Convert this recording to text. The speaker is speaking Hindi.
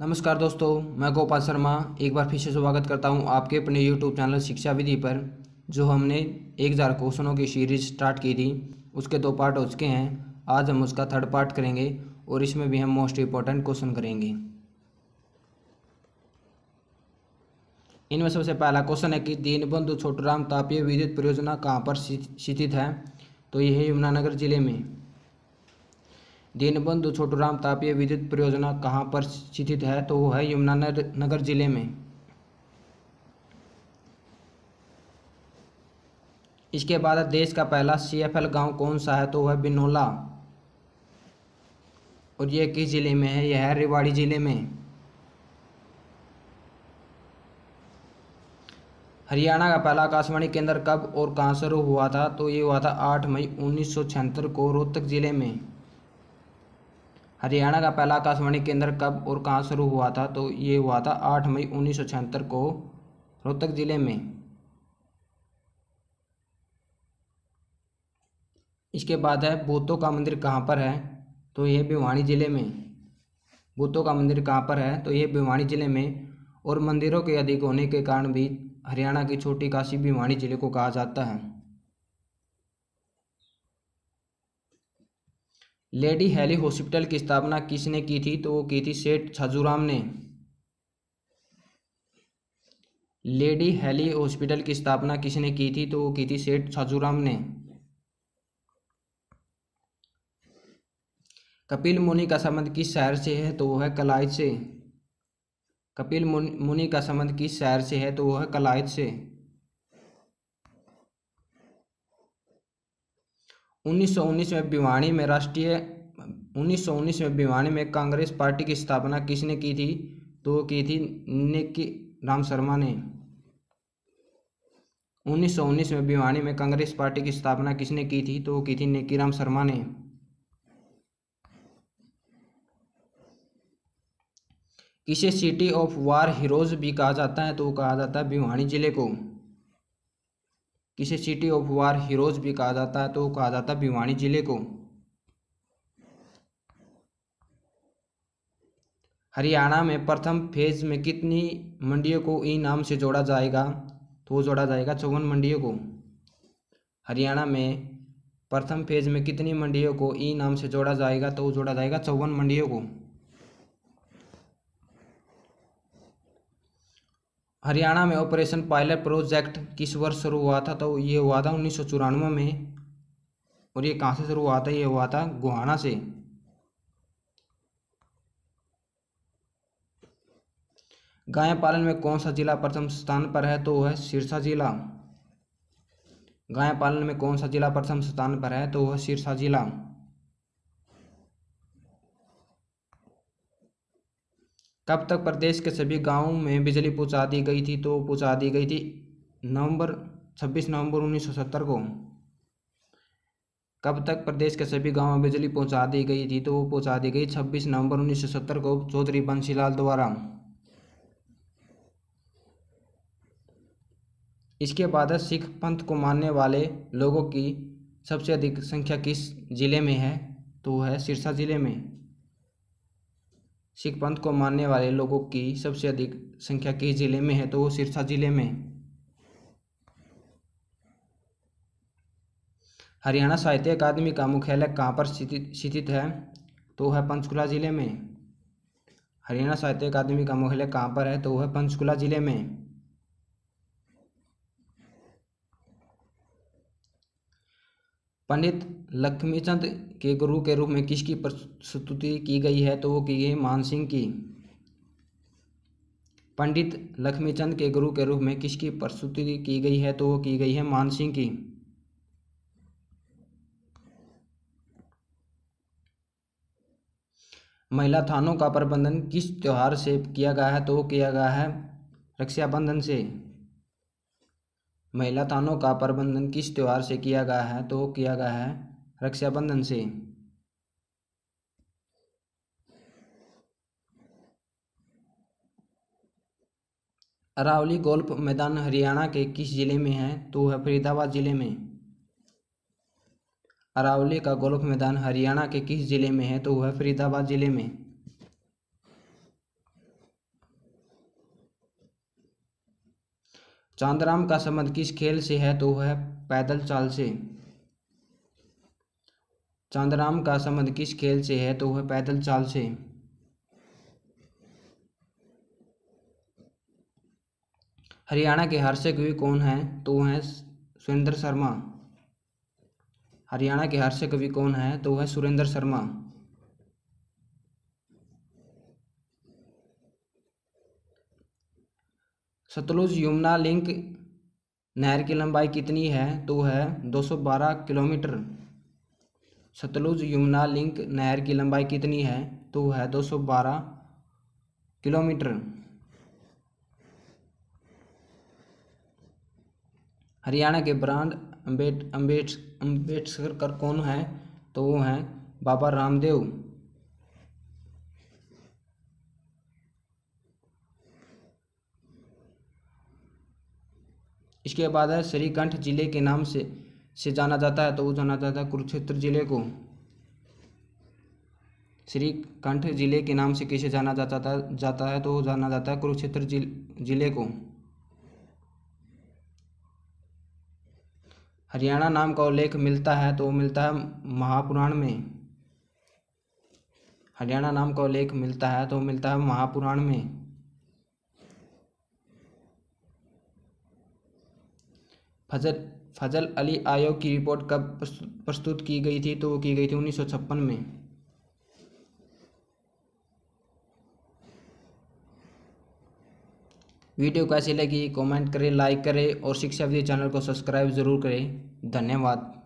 नमस्कार दोस्तों मैं गोपाल शर्मा एक बार फिर से स्वागत करता हूं आपके अपने यूट्यूब चैनल शिक्षा विधि पर जो हमने एक हज़ार क्वेश्चनों की सीरीज स्टार्ट की थी उसके दो पार्ट हो चुके हैं आज हम उसका थर्ड पार्ट करेंगे और इसमें भी हम मोस्ट इम्पोर्टेंट क्वेश्चन करेंगे इनमें सबसे पहला क्वेश्चन है कि दीनबंधु छोटूराम तापीय विद्युत परियोजना कहाँ पर स्थित है तो यह यमुनानगर जिले में दीनबंधु छोटूराम तापीय विद्युत परियोजना कहाँ पर स्थित है तो वो है यमुनानगर जिले में इसके बाद देश का पहला सीएफएल गांव कौन सा है तो वह बिनोला और यह किस जिले में है यह है रेवाड़ी जिले में हरियाणा का पहला आकाशवाणी केंद्र कब और कहाँ शुरू हुआ था तो ये हुआ था 8 मई उन्नीस को रोहतक जिले में हरियाणा का पहला आकाशवाणी केंद्र कब और कहाँ शुरू हुआ था तो ये हुआ था आठ मई उन्नीस को रोहतक ज़िले में इसके बाद है बोतो का मंदिर कहाँ पर है तो यह भिवानी ज़िले में बोतो का मंदिर कहाँ पर है तो यह भिवानी ज़िले में और मंदिरों के अधिक होने के कारण भी हरियाणा की छोटी काशी भिवानी ज़िले को कहा जाता है लेडी हेली हॉस्पिटल की स्थापना किसने की थी तो वो की थी सेठ छजूराम ने लेडी हेली हॉस्पिटल की स्थापना किसने की थी तो वो की थी सेठ छजूराम ने कपिल मुनि का संबंध किस शहर से है तो वो है कलायत से कपिल मुनि का संबंध किस शहर से है तो वो है कलायत से 1919 में भिवाणी में राष्ट्रीय 1919 में भिवाणी में कांग्रेस पार्टी की स्थापना किसने की थी तो की थी निकी राम शर्मा ने 1919 में भिवाणी में कांग्रेस पार्टी की स्थापना किसने की थी तो की थी निकी राम शर्मा ने इसे सिटी ऑफ वार हीरोज भी कहा जाता है तो कहा जाता है भिवाणी जिले को किसे सिटी ऑफ वार हीरोज भी कहा जाता है तो कहा जाता है भिवानी जिले को हरियाणा में प्रथम फेज में कितनी मंडियों को ई नाम से जोड़ा जाएगा तो वो जोड़ा जाएगा चौवन मंडियों को हरियाणा में प्रथम फेज में कितनी मंडियों को ई नाम से जोड़ा जाएगा तो जोड़ा जाएगा चौवन मंडियों को हरियाणा में ऑपरेशन पायलट प्रोजेक्ट किस वर्ष शुरू हुआ था तो ये हुआ था उन्नीस में और ये कहाँ से शुरू हुआ था ये हुआ था गुहाना से गाय पालन में कौन सा जिला प्रथम स्थान पर है तो वह सिरसा जिला गाय पालन में कौन सा जिला प्रथम स्थान पर है तो वह सिरसा जिला कब तक प्रदेश के सभी गाँव में बिजली पहुँचा दी गई थी तो पहुँचा दी गई थी नवंबर छब्बीस नवंबर उन्नीस सौ सत्तर को कब तक प्रदेश के सभी गाँव में बिजली पहुँचा दी गई थी तो वो पहुँचा दी गई छब्बीस नवंबर उन्नीस सौ सत्तर को चौधरी बंसीलाल द्वारा इसके बाद सिख पंथ को मानने वाले लोगों की सबसे अधिक संख्या किस जिले में है तो है सिरसा जिले में सिख पंथ को मानने वाले लोगों की सबसे अधिक संख्या किस जिले में है तो वो सिरसा जिले में हरियाणा साहित्य अकादमी का मुख्यालय कहाँ पर स्थित है तो वह पंचकुला जिले में हरियाणा साहित्य अकादमी का मुख्यालय कहाँ पर है तो वह पंचकुला जिले में पंडित लक्ष्मीचंद के गुरु के रूप में किसकी प्रस्तुति की गई है तो वो की गई मान सिंह की पंडित लक्ष्मीचंद के गुरु के रूप में किसकी प्रस्तुति की गई है तो वो की गई है मान सिंह की महिला थानों का प्रबंधन किस त्यौहार से किया गया है तो वो किया गया है रक्षाबंधन से महिला तानों का प्रबंधन किस त्यौहार से किया गया है तो किया गया है रक्षाबंधन से अरावली गोल्फ मैदान हरियाणा के किस जिले में है तो है फरीदाबाद जिले में अरावली का गोल्फ मैदान हरियाणा के किस जिले में है तो वह फरीदाबाद जिले में चांदराम का संबंध किस खेल से है तो वह पैदल चाल से चांदराम का संबंध किस खेल से है तो है पैदल चाल से हरियाणा के हर्षक कवि कौन है तो वह सुरेंद्र शर्मा हरियाणा के हर्षक कवि कौन है तो वह सुरेंद्र शर्मा सतलुज यमुना लिंक नहर की लंबाई कितनी है तो है 212 किलोमीटर सतलुज यमुना लिंक नहर की लंबाई कितनी है तो है 212 किलोमीटर हरियाणा के ब्रांड अम्बेड अम्बेड अम्बेडकर कौन है तो वो हैं बाबा रामदेव इसके बाद है श्रीकंठ जिले के नाम से से जाना जाता है तो वो जाना जाता है कुरुक्षेत्र जिले को श्रीकंठ जिले के नाम से किसे जाना जाता था जाता है तो वो जाना जाता है कुरुक्षेत्र जिले को हरियाणा नाम का उल्लेख मिलता है तो वो मिलता है महापुराण में हरियाणा नाम का उल्लेख मिलता है तो मिलता है महापुराण में फजल फजल अली आयोग की रिपोर्ट कब प्रस्तुत की गई थी तो वो की गई थी उन्नीस में वीडियो कैसी लगी कमेंट करें लाइक करें और शिक्षा विद्या चैनल को सब्सक्राइब ज़रूर करें धन्यवाद